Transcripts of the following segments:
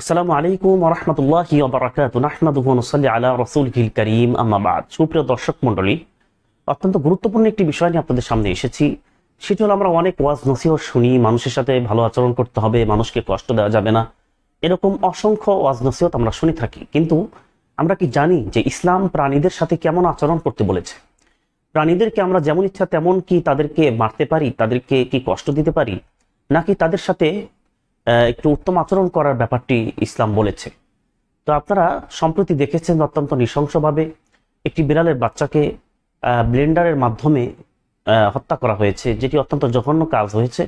আসসালামু আলাইকুম রহমতুল্লাহ নাহমাদুহনসল্লি আলা রসুল হিল করিম আমাবাদ সুপ্রিয় দর্শক মন্ডলী অত্যন্ত গুরুত্বপূর্ণ একটি বিষয় নিয়ে আপনাদের সামনে এসেছি সেটি হলো আমরা অনেক ওয়াজ নসিহ শুনি মানুষের সাথে ভালো আচরণ করতে হবে মানুষকে কষ্ট দেওয়া যাবে না এরকম অসংখ্য ওয়াজ নসিহত আমরা শুনে থাকি কিন্তু আমরা কি জানি যে ইসলাম প্রাণীদের সাথে কেমন আচরণ করতে বলেছে প্রাণীদেরকে আমরা যেমন ইচ্ছা তেমন কি তাদেরকে মারতে পারি তাদেরকে কি কষ্ট দিতে পারি নাকি তাদের সাথে একটু উত্তম আচরণ করার ব্যাপারটি ইসলাম বলেছে তো আপনারা সম্প্রতি দেখেছেন অত্যন্ত নৃশংসভাবে একটি বিড়ালের বাচ্চাকে ব্লেন্ডারের মাধ্যমে হত্যা করা হয়েছে যেটি অত্যন্ত জঘন্য কাজ হয়েছে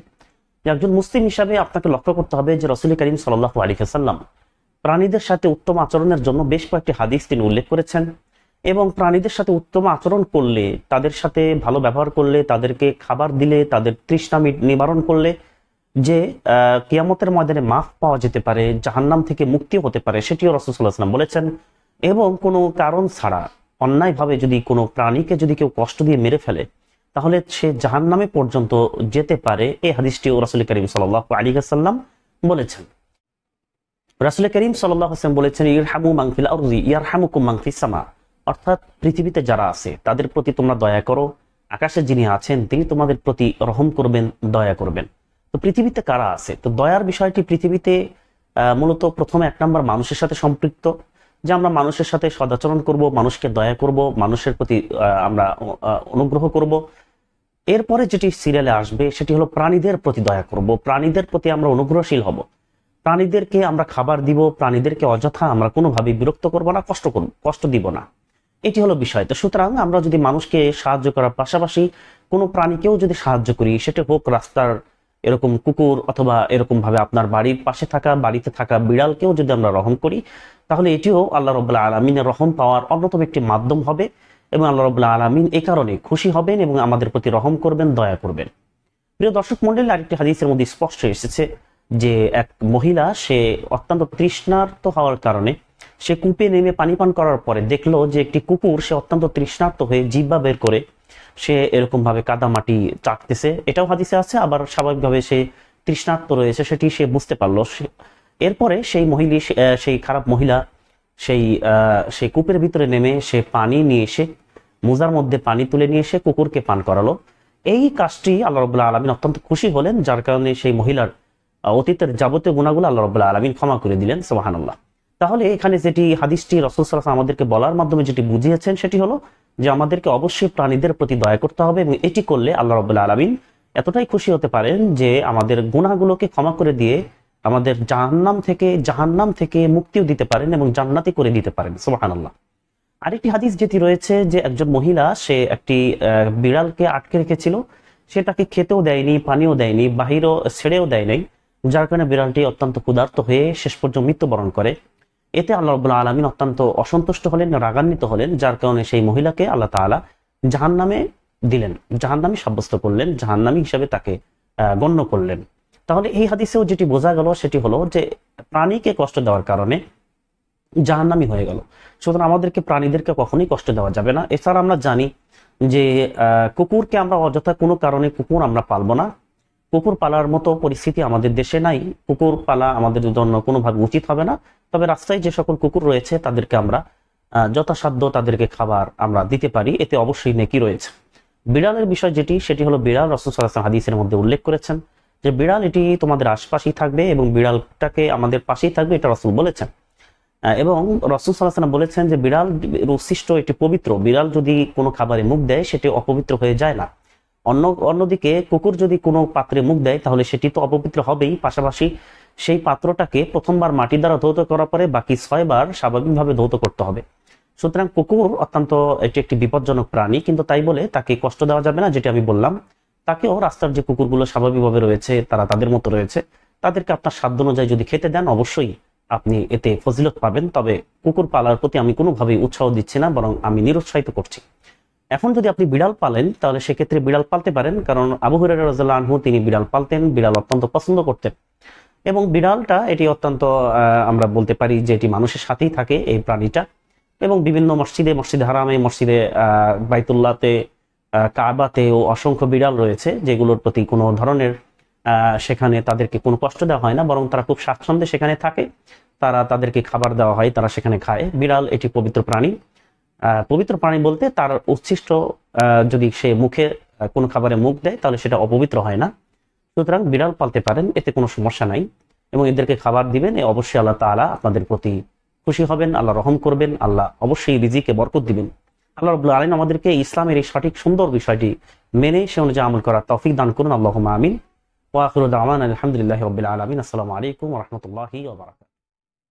একজন মুসলিম হিসাবে আপনাকে লক্ষ্য করতে হবে যে রসুল করিম সাল্লাহ আলিহাসাল্লাম প্রাণীদের সাথে উত্তম আচরণের জন্য বেশ কয়েকটি হাদিস তিনি উল্লেখ করেছেন এবং প্রাণীদের সাথে উত্তম আচরণ করলে তাদের সাথে ভালো ব্যবহার করলে তাদেরকে খাবার দিলে তাদের তৃষ্ণা নিবারণ করলে যে কিয়ামতের ময়দানে মাফ পাওয়া যেতে পারে জাহান্নাম থেকে মুক্তি হতে পারে সেটিও রসুল্লাহাম বলেছেন এবং কোনো কারণ ছাড়া অন্যায়ভাবে যদি কোনো প্রাণীকে যদি কেউ কষ্ট দিয়ে মেরে ফেলে তাহলে সে জাহান্নামে পর্যন্ত যেতে পারে এই হাদিসটিও রাসুল করিম সাল আলী আসাল্লাম বলেছেন রাসুল করিম সাল্লাহ হাসান বলেছেন ইরহামু মাংফিল আরজি ইয়ারহামুকু মাংফি সামা অর্থাৎ পৃথিবীতে যারা আছে তাদের প্রতি তোমরা দয়া করো আকাশে যিনি আছেন তিনি তোমাদের প্রতি রহম করবেন দয়া করবেন তো পৃথিবীতে কারা আছে তো দয়ার বিষয়টি পৃথিবীতে মূলত প্রথমে এক নম্বর মানুষের সাথে সম্পৃক্ত যে আমরা মানুষের সাথে সদাচরণ করব মানুষকে দয়া করব মানুষের প্রতি আমরা অনুগ্রহ করব এরপরে যেটি সিরিয়ালে আসবে সেটি হলো প্রাণীদের প্রতি দয়া করব প্রাণীদের প্রতি আমরা অনুগ্রহশীল হব প্রাণীদেরকে আমরা খাবার দিব প্রাণীদেরকে অযথা আমরা কোনোভাবে বিরক্ত করব না কষ্ট করব কষ্ট দিব না এটি হলো বিষয় তো সুতরাং আমরা যদি মানুষকে সাহায্য করার পাশাপাশি কোনো প্রাণীকেও যদি সাহায্য করি সেটি হোক রাস্তার এরকম কুকুর অথবা এরকমভাবে আপনার বাড়ির পাশে থাকা বাড়িতে থাকা বিড়ালকেও যদি আমরা রহম করি তাহলে এটিও আল্লাহ রবাহ আলমিনের রহম পাওয়ার অন্যতম একটি মাধ্যম হবে এবং আল্লাহ রবাহ আলমিন এ কারণে খুশি হবেন এবং আমাদের প্রতি রহম করবেন দয়া করবেন প্রিয় দর্শক মন্ডলী আরেকটি হাদিসের মধ্যে স্পষ্ট এসেছে যে এক মহিলা সে অত্যন্ত তৃষ্ণার্ত হওয়ার কারণে সে কূপে নেমে পানি পান করার পরে দেখলো যে একটি কুকুর সে অত্যন্ত তৃষ্ণার্ত হয়ে জিব্বা বের করে সে এরকমভাবে কাদামাটি চাকতেছে এটাও হাদিসে আছে আবার স্বাভাবিকভাবে সে তৃষ্ণাত্ম রয়েছে সেটি সে বুঝতে পারলো এরপরে সেই মহিলা সেই খারাপ মহিলা সেই সেই কূপের ভিতরে নেমে সে পানি নিয়ে এসে মোজার মধ্যে পানি তুলে নিয়ে এসে কুকুরকে পান করালো এই কাজটি আল্লাহ রবুল্লাহ আলমিন অত্যন্ত খুশি হলেন যার কারণে সেই মহিলার অতীতের যাবতীয় গুণাগুলো আল্লাহ রবুল্লাহ আলমিন ক্ষমা করে দিলেন সোহানুল্লাহ তাহলে এখানে যেটি হাদিসটি রসুল সাল্লাহ আমাদেরকে বলার মাধ্যমে যেটি বুঝিয়েছেন সেটি হলো যে আমাদেরকে অবশ্যই প্রাণীদের প্রতি দয়া করতে হবে এবং এটি করলে আল্লাহ রবুল্লা আলমিন এতটাই খুশি হতে পারেন যে আমাদের গুণাগুলোকে ক্ষমা করে দিয়ে আমাদের জাহান্নাম থেকে জাহান্নাম থেকে মুক্তিও দিতে পারেন এবং জান্নাতি করে দিতে পারেন সোহান আল্লাহ আরেকটি হাদিস যেটি রয়েছে যে একজন মহিলা সে একটি বিড়ালকে আটকে রেখেছিল সে তাকে খেতেও দেয়নি পানিও দেয়নি বাহিরও ছেড়েও দেয় নাই যার কারণে বিড়ালটি অত্যন্ত ক্ষুধার্ত হয়ে শেষ পর্যন্ত মৃত্যুবরণ করে এতে আল্লাহ রবুল্লা আলমিন অত্যন্ত অসন্তুষ্ট হলেন রাগান্বিত হলেন যার কারণে সেই মহিলাকে আল্লাহ তালা জাহান নামে দিলেন জাহান নামে সাব্যস্ত করলেন জাহান নামী হিসাবে তাকে গণ্য করলেন তাহলে এই হাদিসেও যেটি বোঝা গেল সেটি হলো যে প্রাণীকে কষ্ট দেওয়ার কারণে জাহান্নামি হয়ে গেল সুতরাং আমাদেরকে প্রাণীদেরকে কখনই কষ্ট দেওয়া যাবে না এছাড়া আমরা জানি যে কুকুরকে আমরা অযথা কোনো কারণে কুকুর আমরা পালবো না কুকুর পালার মতো পরিস্থিতি আমাদের দেশে নাই কুকুর পালা আমাদের জন্য কোনোভাবে উচিত হবে না তবে রাস্তায় যে সকল কুকুর রয়েছে তাদেরকে আমরা যথাসাধ্য তাদেরকে খাবার আমরা দিতে পারি এতে অবশ্যই নেকি রয়েছে বিড়ালের বিষয় যেটি সেটি হলো বিড়াল রসুসাল্লাম হাদিসের মধ্যে উল্লেখ করেছেন যে বিড়াল এটি তোমাদের আশপাশেই থাকবে এবং বিড়ালটাকে আমাদের পাশেই থাকবে এটা রসুল বলেছেন এবং রসুল সাল্লাহ বলেছেন যে বিড়াল উচ্ছিষ্ট এটি পবিত্র বিড়াল যদি কোনো খাবারে মুখ দেয় সেটি অপবিত্র হয়ে যায় না অন্য অন্যদিকে কুকুর যদি কোনো পাত্রে মুখ দেয় তাহলে সেটি তো অপবিত্র হবেই পাশাপাশি সেই পাত্রটাকে প্রথমবার মাটি দ্বারা ধৌত করার পরে বাকি ছয়বার স্বাভাবিকভাবে ধৌত করতে হবে সুতরাং কুকুর অত্যন্ত এটি একটি বিপজ্জনক প্রাণী কিন্তু তাই বলে তাকে কষ্ট দেওয়া যাবে না যেটি আমি বললাম তাকেও রাস্তার যে কুকুরগুলো স্বাভাবিকভাবে রয়েছে তারা তাদের মতো রয়েছে তাদেরকে আপনার সাধ্য অনুযায়ী যদি খেতে দেন অবশ্যই আপনি এতে ফজিলত পাবেন তবে কুকুর পালার প্রতি আমি কোনোভাবেই উৎসাহ দিচ্ছি না বরং আমি নিরুৎসাহিত করছি এখন যদি আপনি বিড়াল পালেন তাহলে সেক্ষেত্রে বিড়াল পালতে পারেন কারণ আবু হুরাইরা আনহু তিনি বিড়াল পালতেন বিড়াল অত্যন্ত পছন্দ করতেন এবং বিড়ালটা এটি অত্যন্ত আমরা বলতে পারি যে এটি মানুষের সাথেই থাকে এই প্রাণীটা এবং বিভিন্ন মসজিদে মসজিদে হারামে মসজিদে বাইতুল্লাতে ও অসংখ্য বিড়াল রয়েছে যেগুলোর প্রতি কোনো ধরনের সেখানে তাদেরকে কোনো কষ্ট দেওয়া হয় না বরং তারা খুব স্বাচ্ছন্দ্যে সেখানে থাকে তারা তাদেরকে খাবার দেওয়া হয় তারা সেখানে খায় বিড়াল এটি পবিত্র প্রাণী পবিত্র প্রাণী বলতে তার উচ্ছিষ্ট যদি সে মুখে কোন খাবারে মুখ দেয় তাহলে সেটা অপবিত্র হয় না সুতরাং বিড়াল পালতে পারেন এতে কোনো সমস্যা নাই এবং এদেরকে খাবার দিবেন এ অবশ্যই আল্লাহ তালা আপনাদের প্রতি খুশি হবেন আল্লাহ রহম করবেন আল্লাহ অবশ্যই রিজিকে বরকত দিবেন আল্লাহ রবুল্লা আলীন আমাদেরকে ইসলামের এই সঠিক সুন্দর বিষয়টি মেনে সে অনুযায়ী আমল করার তফিক দান করুন আল্লাহ আমিন ওয়াকুরুল আলহামদুলিল্লাহ রবিল আলমিন আসসালামু আলাইকুম রহমতুল্লাহি